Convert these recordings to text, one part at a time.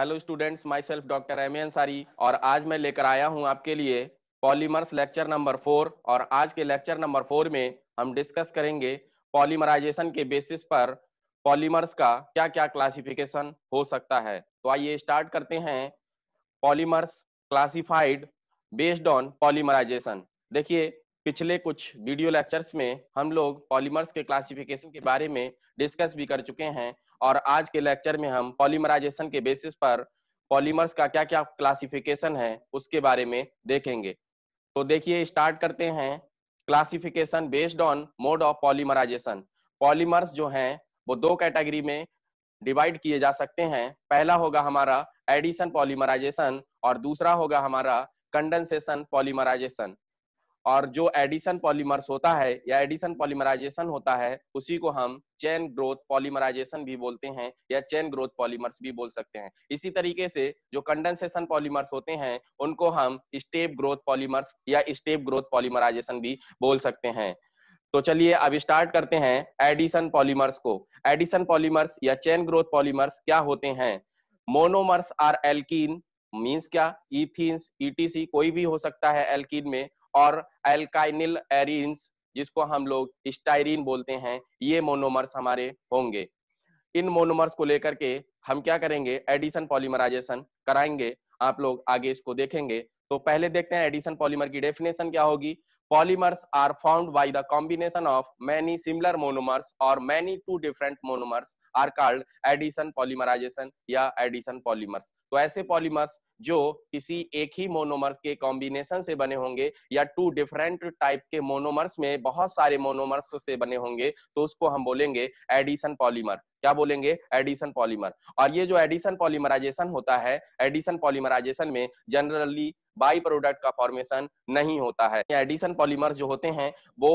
hello students myself doctor M Ansari और आज मैं लेकर आया हूं आपके लिए पॉलीमर्स लेक्चर नंबर फोर और आज के लेक्चर नंबर फोर में हम डिस्कस करेंगे पॉलीमराइजेशन के बेसिस पर पॉलीमर्स का क्या क्या क्लासिफिकेशन हो सकता है तो आइए स्टार्ट करते हैं polymers classified based on polymerisation देखिए पिछले कुछ वीडियो लेक्चर्स में हम लोग पॉलीमर्स के क्लासिफिकेशन के बारे में डिस्कस भी कर चुके हैं और आज के लेक्चर में हम पॉलीमराइजेशन के बेसिस पर पॉलीमर्स का क्या क्या क्लासिफिकेशन है उसके बारे में देखेंगे तो देखिए स्टार्ट करते हैं classification based on mode of polymerisation polymers जो हैं वो दो कैटेगरी में डिवाइड किए जा सकते हैं पहला होगा हमारा एडिशन पॉलीमराइजेशन और दूसरा होगा हमारा कंडेंसेशन पॉलीमराइजेशन और जो एडिसन पॉलीमर्स होता है या एडिसन पॉलीमराइजेशन होता है उसी को हम चैन ग्रोथ पॉलीमराइजेशन भी बोलते हैं या चैन ग्रोथ पॉलीमर्स भी बोल सकते हैं इसी तरीके से जो कंडेंसेशन पॉलीमर्स होते हैं उनको हम स्टेप ग्रोथ पॉलीमर्स या स्टेप ग्रोथ पॉलीमराइजेशन भी बोल सकते हैं तो चलिए अब स्टार्ट करते हैं एडिशन पॉलीमर्स को एडिसन पॉलीमर्स या चैन ग्रोथ पॉलीमर्स क्या होते हैं मोनोमर्स आर एल्कीन मींस क्या इथीन्स इटीसी कोई भी हो सकता है एल्कीन में और एल्काइनिल एरिन्स जिसको हम लोग स्टाइरिन बोलते हैं ये मोनोमर्स हमारे होंगे इन मोनोमर्स को लेकर के हम क्या करेंगे एडिशन पॉलीमराइजेशन कराएंगे आप लोग आगे इसको देखेंगे तो पहले देखते हैं एडिशन पॉलीमर की डेफिनेशन क्या होगी polymers are found by the combination of many similar monomers और many two different monomers are called addition polymerisation या एडिशन पॉलीमर्स तो ऐसे पॉलीमर्स जो किसी एक ही मोनोमर्स के कॉम्बिनेशन से बने होंगे या टू डिफरेंट टाइप के मोनोमर्स में बहुत सारे मोनोमर्स से बने होंगे तो उसको हम बोलेंगे एडिशन पॉलीमर क्या बोलेंगे एडिशन पॉलीमर और ये जो एडिशन पॉलीमराइजेशन होता है एडिशन पॉलीमराइजेशन में जनरली बाई प्रोडक्ट का फॉर्मेशन नहीं होता है एडिशन पॉलीमर जो होते हैं वो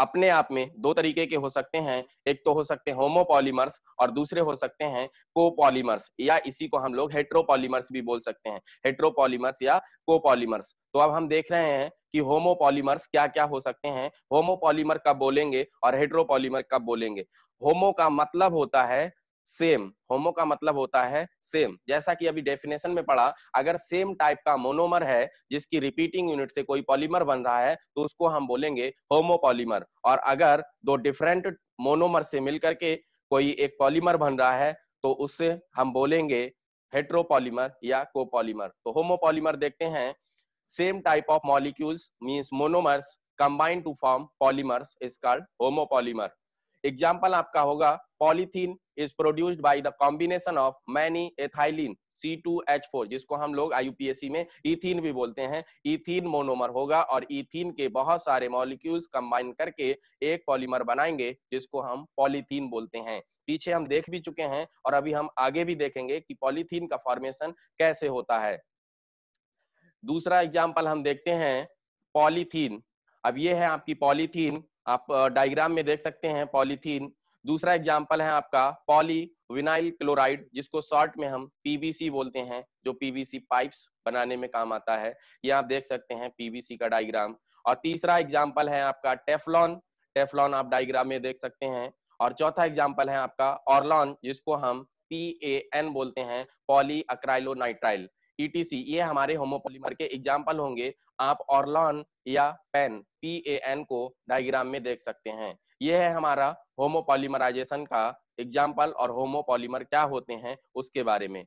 अपने आप में दो तरीके के हो सकते हैं एक तो हो सकते हैं होमोपॉलीमर्स और दूसरे हो सकते हैं कोपॉलीमर्स या इसी को हम लोग हेट्रोपॉलीमर्स भी बोल सकते हैं हेट्रोपॉलीमर्स या कोपॉलीमर्स तो अब हम देख रहे हैं कि होमोपॉलीमर्स क्या क्या हो सकते हैं होमोपॉलीमर कब बोलेंगे और हेट्रोपॉलीमर कब बोलेंगे होमो का मतलब होता है सेम होमो का मतलब होता है सेम जैसा कि अभी डेफिनेशन में पढ़ा अगर सेम टाइप का मोनोमर है जिसकी रिपीटिंग यूनिट से कोई पॉलीमर बन रहा है तो उसको हम बोलेंगे होमो पॉलीमर और अगर दो डिफरेंट मोनोमर से मिलकर के कोई एक पॉलीमर बन रहा है तो उससे हम बोलेंगे हेट्रोपॉलीमर या कोपॉलीमर तो होमोपॉलीमर देखते हैं same type of molecules means monomers combine to form polymers is called homopolymer example आपका होगा polythene is produced by the combination of many ethylene C2H4 जिसको हम लोग आई में इथिन भी बोलते हैं इथिन मोनोमर होगा और इथिन के बहुत सारे मॉलिक्यूल्स कंबाइन करके एक पॉलीमर बनाएंगे जिसको हम पॉलीथीन बोलते हैं पीछे हम देख भी चुके हैं और अभी हम आगे भी देखेंगे कि पॉलीथीन का फॉर्मेशन कैसे होता है दूसरा एग्जाम्पल हम देखते हैं पॉलीथीन अब ये है आपकी पॉलीथीन आप डायग्राम में देख सकते हैं पॉलीथीन दूसरा एग्जाम्पल है आपका पॉली विनाइल क्लोराइड जिसको शॉर्ट में हम पीवीसी बोलते हैं जो पीवीसी पाइप्स बनाने में काम आता है ये आप देख सकते हैं पीवीसी का डायग्राम और तीसरा एग्जाम्पल है आपका टेफलॉन टेफलॉन आप डायग्राम में देख सकते हैं और चौथा एग्जाम्पल है आपका ऑर्लॉन जिसको हम पी ए एन बोलते हैं पॉली अक्राइलोनाइट्राइल ईटीसी e ये हमारे होमोपॉलीमर के एग्जाम्पल होंगे आप ऑर्लॉन या पेन पी ए एन को डायग्राम में देख सकते हैं यह है हमारा होमोपॉलीमराइजेशन का एग्जाम्पल और होमोपॉलीमर क्या होते हैं उसके बारे में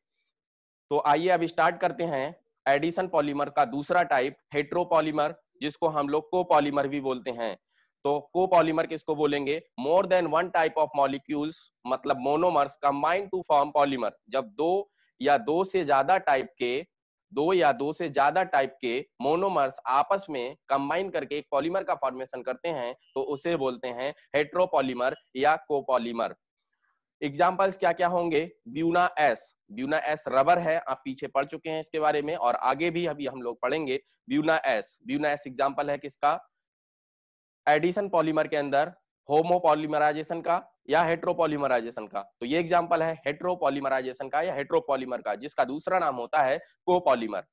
तो आइए अब स्टार्ट करते हैं एडिशन पॉलीमर का दूसरा टाइप हेट्रोपॉलीमर जिसको हम लोग कोपॉलीमर भी बोलते हैं तो कोपॉलीमर किसको बोलेंगे more than one type of molecules मतलब monomers combined to form polymer जब दो या दो से ज्यादा टाइप के दो या दो से ज्यादा टाइप के मोनोमर्स आपस में कंबाइन करके एक पॉलीमर का फॉर्मेशन करते हैं तो उसे बोलते हैं हेट्रोपॉलीमर या कोपॉलीमर एग्जाम्पल्स क्या क्या होंगे Buna S Buna S rubber है आप पीछे पढ़ चुके हैं इसके बारे में और आगे भी अभी हम लोग पढ़ेंगे Buna S Buna S example है किसका एडिशन पॉलीमर के अंदर होमोपॉलीमराइजेशन का या हेट्रोपॉलीमराइजेशन का तो ये एग्जाम्पल है हेट्रोपॉलीमराइजेशन का या हेट्रोपॉलीमर का जिसका दूसरा नाम होता है कोपॉलीमर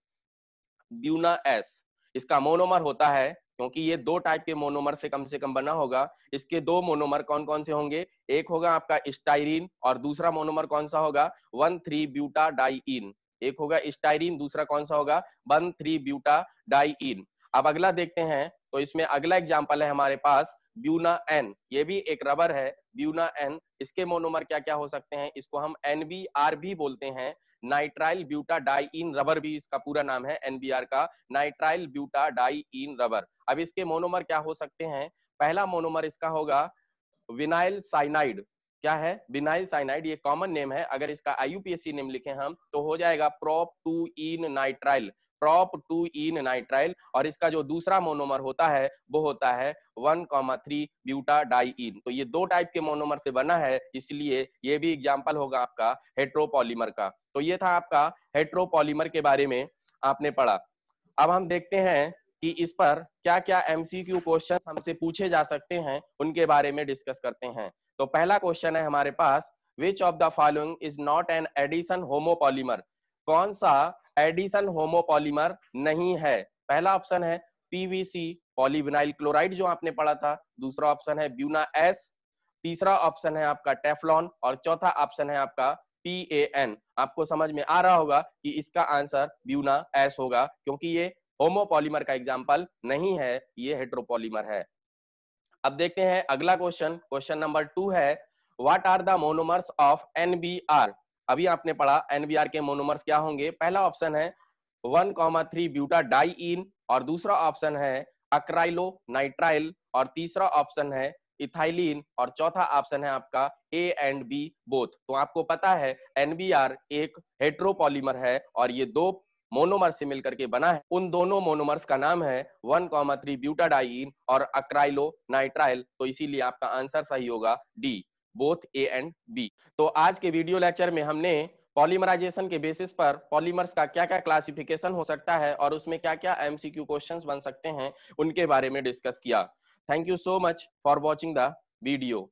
ब्यूना एस इसका मोनोमर होता है क्योंकि ये दो टाइप के मोनोमर से कम से कम बना होगा इसके दो मोनोमर कौन कौन से होंगे एक होगा आपका स्टाइरीन और दूसरा मोनोमर कौन सा होगा वन थ्री ब्यूटा डाईन एक होगा स्टाइरीन दूसरा कौन सा होगा वन थ्री ब्यूटा डाईन अब अगला देखते हैं तो इसमें अगला एग्जाम्पल है हमारे पास ब्यूना एन ये भी एक रबर है ब्यूना एन इसके मोनोमर क्या क्या हो सकते हैं इसको हम एन बी आर भी बोलते हैं nitrile butadiene rubber भी इसका पूरा नाम है एनबीआर का nitrile butadiene rubber अब इसके मोनोमर क्या हो सकते हैं पहला मोनोमर इसका होगा विनाइल साइनाइड क्या है विनाइल साइनाइड ये कॉमन नेम है अगर इसका आई सी नेम लिखे हम तो हो जाएगा prop two ene nitrile prop two ene nitrile और इसका जो दूसरा मोनोमर होता है वो होता है one comma three butadiene तो ये दो टाइप के मोनोमर से बना है इसलिए ये भी एग्जाम्पल होगा आपका हेट्रोपॉलीमर का तो ये था आपका हेट्रोपॉलीमर के बारे में आपने पढ़ा अब हम देखते हैं कि इस पर क्या क्या एमसीक्यू क्वेश्चन हमसे पूछे जा सकते हैं उनके बारे में डिस्कस करते हैं तो पहला क्वेश्चन है हमारे पास which of the following is not an addition homopolymer कौन सा एडिशन होमोपॉलीमर नहीं है पहला ऑप्शन है पीवीसी पॉलीविनाइल क्लोराइड जो आपने पढ़ा था दूसरा ऑप्शन है ब्यूना एस तीसरा ऑप्शन है आपका टेफलॉन और चौथा ऑप्शन है आपका पी ए एन आपको समझ में आ रहा होगा कि इसका आंसर ब्यूना एस होगा क्योंकि ये होमोपॉलीमर का एग्जाम्पल नहीं है ये हेड्रोपोलीमर है अब देखते हैं अगला क्वेश्चन क्वेश्चन नंबर टू है what are the monomers of NBR अभी आपने पढ़ा एनबीआर के मोनोमर्स क्या होंगे पहला ऑप्शन है one comma three butadiene और दूसरा ऑप्शन है अक्राइलो नाइट्राइल और तीसरा ऑप्शन है इथाइलिन और चौथा ऑप्शन है आपका ए एंड बी बोथ तो आपको पता है एनबीआर एक हेट्रोपॉलीमर है और ये दो मोनोमर से मिलकर के बना है उन दोनों मोनोमर्स का नाम है वन कॉमा थ्री ब्यूटाडाइन और अक्राइलो नाइट्राइल तो इसीलिए आपका आंसर सही होगा D both A and B तो आज के वीडियो लेक्चर में हमने पॉलीमराइजेशन के बेसिस पर पॉलीमर्स का क्या क्या क्लासिफिकेशन हो सकता है और उसमें क्या क्या एमसीक्यू क्वेश्चंस बन सकते हैं उनके बारे में डिस्कस किया thank you so much for watching the video